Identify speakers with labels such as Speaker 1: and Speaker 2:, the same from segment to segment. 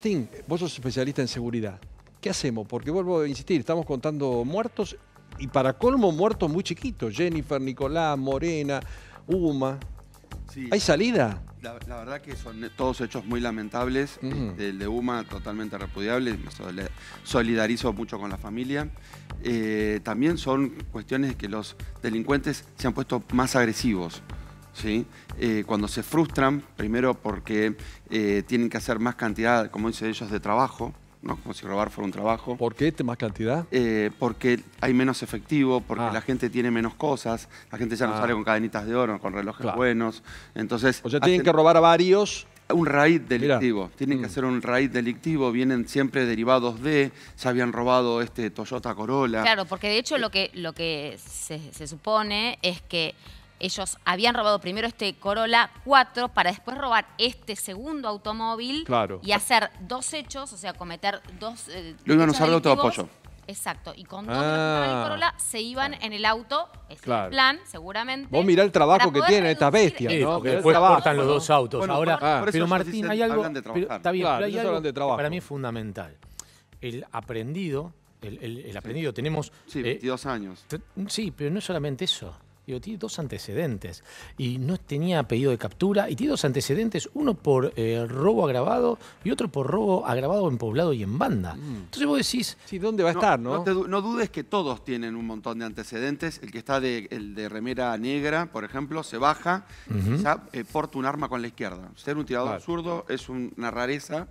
Speaker 1: Martín, vos sos especialista en seguridad. ¿Qué hacemos? Porque vuelvo a insistir, estamos contando muertos y para colmo muertos muy chiquitos. Jennifer, Nicolás, Morena, Uma. ¿Hay salida?
Speaker 2: La, verdad que son todos hechos muy lamentables. Este, el de Uma totalmente repudiable. Me solidarizo mucho con la familia. Eh, también son cuestiones que los delincuentes se han puesto más agresivos. ¿sí? Eh, cuando se frustran, primero porque eh, tienen que hacer más cantidad, como dicen ellos, de trabajo, ¿no? como si robar fuera un trabajo. ¿Por qué más cantidad? Eh, porque hay menos efectivo, porque ah. la gente tiene menos cosas, la gente ya no ah. sale con cadenitas de oro, con relojes buenos. Entonces, o sea, tienen que robar a varios un raíz delictivo. Tienen que mm. hacer un raíz delictivo. Vienen siempre derivados de, se habían robado este Toyota Corolla. Claro,
Speaker 3: porque de hecho lo que, lo que se supone es que ellos habían robado primero este Corolla 4 para después robar este segundo automóvil y hacer dos hechos, o sea, cometer dos... Eh, luego iban a usar de Exacto, y con dos el ah, Corolla se iban en el auto, es plan, seguramente. Vos mirá el trabajo que tiene esta bestia ¿no? después cortan los dos autos. ahora, ah, pero Martín, hay algo. está bien, pero hay algo para mí es fundamental. El aprendido, el, aprendido, tenemos. Sí, 22 eh, años. Sí, pero no es solamente eso. Yo tiene dos antecedentes y no tenía pedido de captura y tiene dos antecedentes, uno por eh, robo agravado y otro por robo agravado en poblado y en banda. Mm. Entonces
Speaker 2: vos decís... Sí, ¿dónde va a estar, no? No, dudes que todos tienen un montón de antecedentes. El que está de, de remera negra, por ejemplo, se baja, uh porta un arma con la izquierda. Ser un tirador absurdo es una rareza.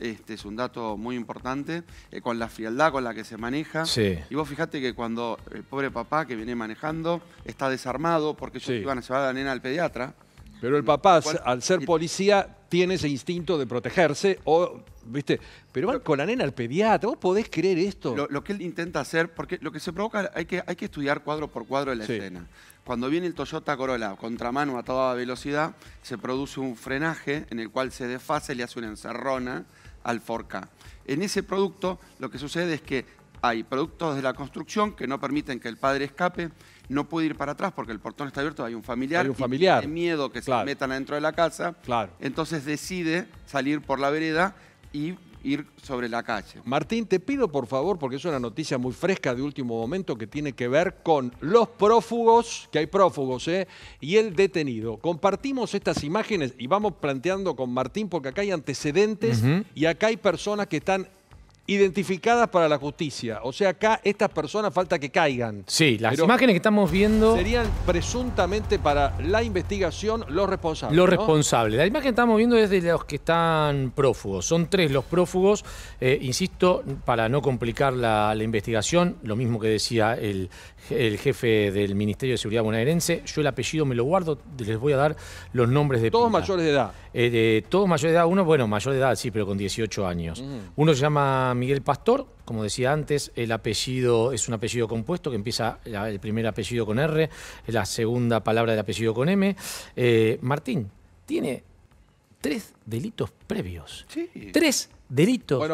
Speaker 2: Este es un dato muy importante, eh, con la frialdad con la que se maneja. Y vos fijate que cuando el pobre papá que viene manejando está desarmado porque ellos iban a llevar a la nena al pediatra.
Speaker 1: Pero el papá, al ser policía, tiene ese instinto de protegerse o, viste, pero con la nena al pediatra, ¿vos podés creer esto? Lo, que él intenta hacer, porque lo que se provoca,
Speaker 2: hay que, hay que estudiar cuadro por cuadro la escena. Cuando viene el Toyota Corolla contramano a toda velocidad, se produce un frenaje en el cual se desfase, le hace una encerrona, al Forca En ese producto lo que sucede es que hay productos de la construcción que no permiten que el padre escape, no puede ir para atrás porque el portón está abierto, hay un familiar. y un Tiene miedo que se metan adentro de la casa. Entonces decide salir por la vereda y
Speaker 1: ir sobre la calle. Martín, te pido por favor, porque es una noticia muy fresca de último momento que tiene que ver con los prófugos, que hay prófugos, ¿eh? y el detenido. Compartimos estas imágenes y vamos planteando con Martín, porque acá hay antecedentes y acá hay personas que están identificadas para la justicia. O sea, acá estas personas falta que
Speaker 3: caigan. Sí, las imágenes que estamos viendo... Serían
Speaker 1: presuntamente para la investigación los responsables. Los responsables.
Speaker 3: La imagen que estamos viendo es de los que están prófugos. Son tres los prófugos, eh, insisto, para no complicar la, investigación, lo mismo que decía el, jefe del Ministerio de Seguridad bonaerense, yo el apellido me lo guardo, les voy a dar los nombres de... Todos mayores de edad. Eh, todos mayores de edad, uno, bueno, mayor de edad, sí, pero con 18 años. Uno se llama Miguel Pastor, como decía antes, el apellido es un apellido compuesto que empieza el primer apellido con R, la segunda palabra del apellido con M. Eh, Martín, tiene tres delitos previos. Tres delitos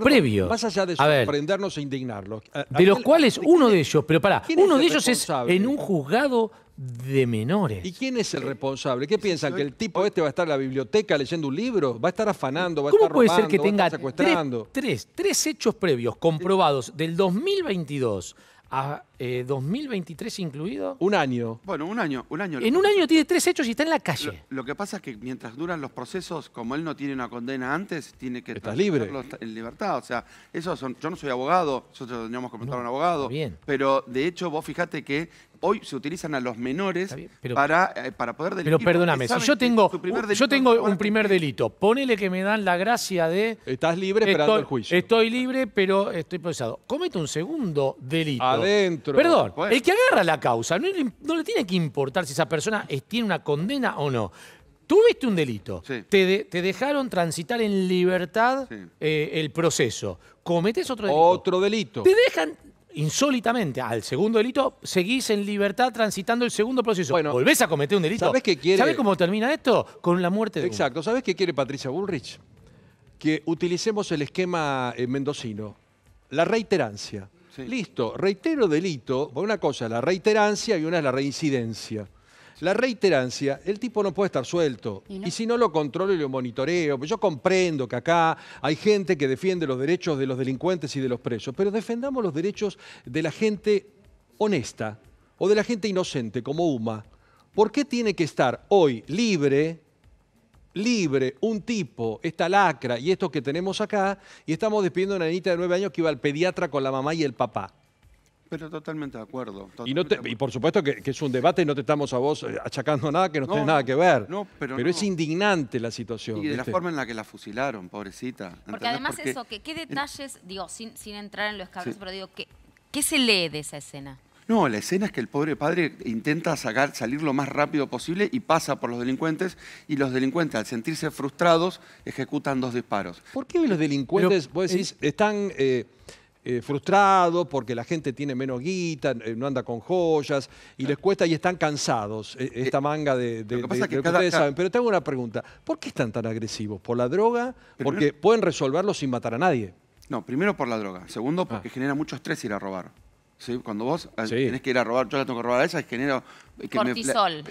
Speaker 3: previos. Más allá de sorprendernos e indignarlos. de los cuales uno de ellos, pero pará, uno de ellos es en un juzgado de menores. ¿Y quién es el responsable?
Speaker 1: ¿Qué piensan? ¿Que el tipo este va a estar en la biblioteca leyendo un libro? ¿Va a estar afanando? ¿Va a ¿Cómo estar puede ser que tenga
Speaker 3: tres, tres hechos previos comprobados del 2022 a 2023 eh, incluido. Un año. Bueno, un año, un año. En un año tiene tres hechos y está en la calle.
Speaker 2: Lo, que pasa es que mientras duran los procesos, como él no tiene una condena antes, tiene que estar libre. en libertad. O sea, eso son, yo no soy abogado, nosotros teníamos que preguntar a un abogado. Pero de hecho, vos fijate que hoy se utilizan a los menores para, eh, para poder delinquir. Pero perdóname, si yo
Speaker 3: tengo, yo tengo un primer delito, ponele que me dan la gracia de... Estás libre esperando el juicio. Estoy libre, pero estoy procesado. Comete un segundo delito. Adentro Perdón, el que agarra la causa no, le tiene que importar si esa persona es, tiene una condena o no. Tuviste un delito, te, te, dejaron transitar en libertad eh, el proceso, cometes otro delito. Otro delito. Te dejan insólitamente al segundo delito, seguís en libertad transitando el segundo proceso. Bueno, Volvés a cometer un delito. ¿Sabés qué quiere? ¿Sabés cómo termina esto? Con la muerte de Exacto. ¿Sabés qué quiere Patricia Bullrich? Que utilicemos
Speaker 1: el esquema eh, mendocino, la reiterancia. Listo, reitero delito, una cosa es la reiterancia y una es la reincidencia. La reiterancia, el tipo no puede estar suelto. Y, y si no lo controlo y lo monitoreo, pues yo comprendo que acá hay gente que defiende los derechos de los delincuentes y de los presos, pero defendamos los derechos de la gente honesta o de la gente inocente como Uma. ¿Por qué tiene que estar hoy libre libre, un tipo, esta lacra y esto que tenemos acá, y estamos despidiendo a una niñita de nueve años que iba al pediatra con la mamá y el papá.
Speaker 2: Pero totalmente de acuerdo.
Speaker 1: y, por supuesto que, es un debate y no te estamos a vos eh, achacando nada que no, tiene nada que ver. pero, es indignante la situación. Y de la forma
Speaker 2: en la que la fusilaron, pobrecita. Porque además eso,
Speaker 3: que qué detalles, digo, sin, entrar en los escabroso, pero digo, ¿qué, ¿qué se lee de esa escena?
Speaker 2: No, la escena es que el pobre padre intenta sacar, salir lo más rápido posible y pasa por los delincuentes y los delincuentes al sentirse frustrados ejecutan dos disparos. ¿Por qué los
Speaker 1: delincuentes, vos decís, están... Eh, eh, frustrados porque la gente tiene menos guita, eh, no anda con joyas y les cuesta y están cansados esta manga de, de, lo ustedes saben. Pero tengo una pregunta, ¿por qué están tan agresivos? ¿Por la droga? porque pueden resolverlo sin matar a nadie. No, primero por la droga, segundo ah. porque genera mucho estrés ir a robar. ¿sí? Cuando
Speaker 2: vos ah, tenés que ir a robar, yo la tengo que robar a esa, genero... Que Cortisol.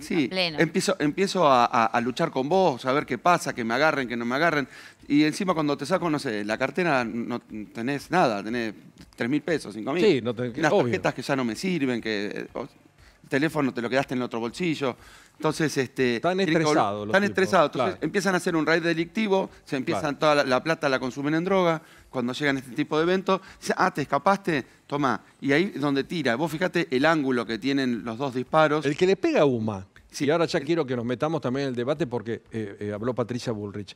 Speaker 2: sí, empiezo, empiezo a, luchar con vos, a ver qué pasa, que me agarren, que no me agarren. Y encima cuando te saco, no sé, la cartera no tenés nada, tenés tres mil pesos, cinco mil. Sí, no tenés Unas tarjetas que ya no me sirven, que... Eh, teléfono te lo quedaste en el otro bolsillo. Entonces, este. Están estresados. Están estresados. Entonces, empiezan a hacer un raid delictivo, se empiezan toda la, plata la consumen en droga cuando llegan este tipo de eventos, dice, ah, te escapaste, toma. Y ahí es donde
Speaker 1: tira. Vos fijate el ángulo que tienen los dos disparos. El que le pega a Uma. Sí. Y ahora ya quiero que nos metamos también en el debate porque eh, eh, habló Patricia Bullrich.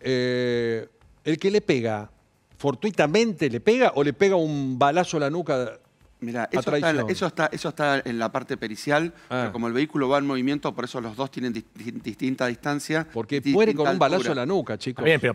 Speaker 1: Eh, el que le pega, fortuitamente le pega o le pega un balazo a la nuca Mira, eso, eso
Speaker 2: está, eso, está, en la parte pericial, ah. como el vehículo va en movimiento, por eso los dos tienen distinta distancia. Porque puede con un balazo a la
Speaker 1: nuca, chicos. Bien, pero